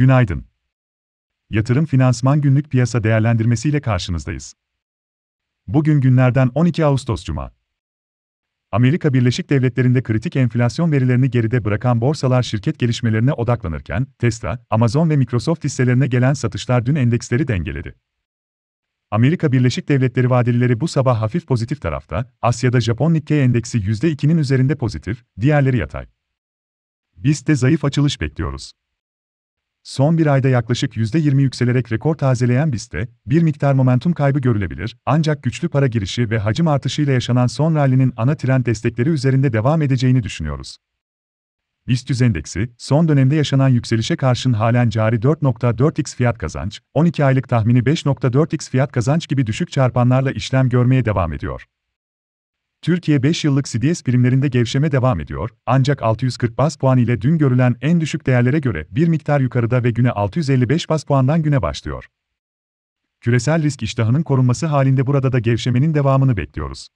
Günaydın. Yatırım Finansman Günlük Piyasa Değerlendirmesi ile karşınızdayız. Bugün günlerden 12 Ağustos Cuma. Amerika Birleşik Devletleri'nde kritik enflasyon verilerini geride bırakan borsalar şirket gelişmelerine odaklanırken, Tesla, Amazon ve Microsoft hisselerine gelen satışlar dün endeksleri dengeledi. Amerika Birleşik Devletleri vadelileri bu sabah hafif pozitif tarafta, Asya'da Japon Nikkei endeksi %2'nin üzerinde pozitif, diğerleri yatay. Biz de zayıf açılış bekliyoruz. Son bir ayda yaklaşık %20 yükselerek rekor tazeleyen BIST'te bir miktar momentum kaybı görülebilir, ancak güçlü para girişi ve hacim artışıyla yaşanan son rally'nin ana trend destekleri üzerinde devam edeceğini düşünüyoruz. BIST 100 endeksi, son dönemde yaşanan yükselişe karşın halen cari 4.4x fiyat kazanç, 12 aylık tahmini 5.4x fiyat kazanç gibi düşük çarpanlarla işlem görmeye devam ediyor. Türkiye 5 yıllık CDS primlerinde gevşeme devam ediyor, ancak 640 bas puan ile dün görülen en düşük değerlere göre bir miktar yukarıda ve güne 655 bas puandan güne başlıyor. Küresel risk iştahının korunması halinde burada da gevşemenin devamını bekliyoruz.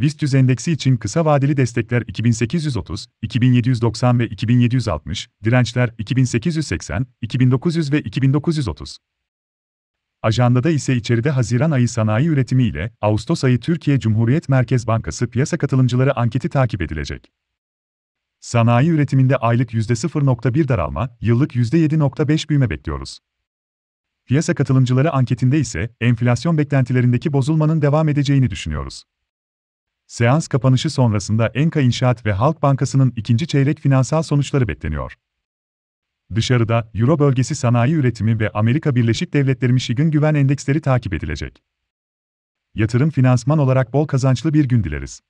BIST endeksi için kısa vadeli destekler 2830, 2790 ve 2760, dirençler 2880, 2900 ve 2930. Ajandada ise içeride Haziran ayı sanayi üretimi ile Ağustos ayı Türkiye Cumhuriyet Merkez Bankası piyasa katılımcıları anketi takip edilecek. Sanayi üretiminde aylık %0.1 daralma, yıllık %7.5 büyüme bekliyoruz. Piyasa katılımcıları anketinde ise enflasyon beklentilerindeki bozulmanın devam edeceğini düşünüyoruz. Seans kapanışı sonrasında Enka İnşaat ve Halk Bankası'nın ikinci çeyrek finansal sonuçları bekleniyor. Dışarıda, Euro bölgesi sanayi üretimi ve Amerika Birleşik Devletleri Michigan güven endeksleri takip edilecek. Yatırım finansman olarak bol kazançlı bir gün dileriz.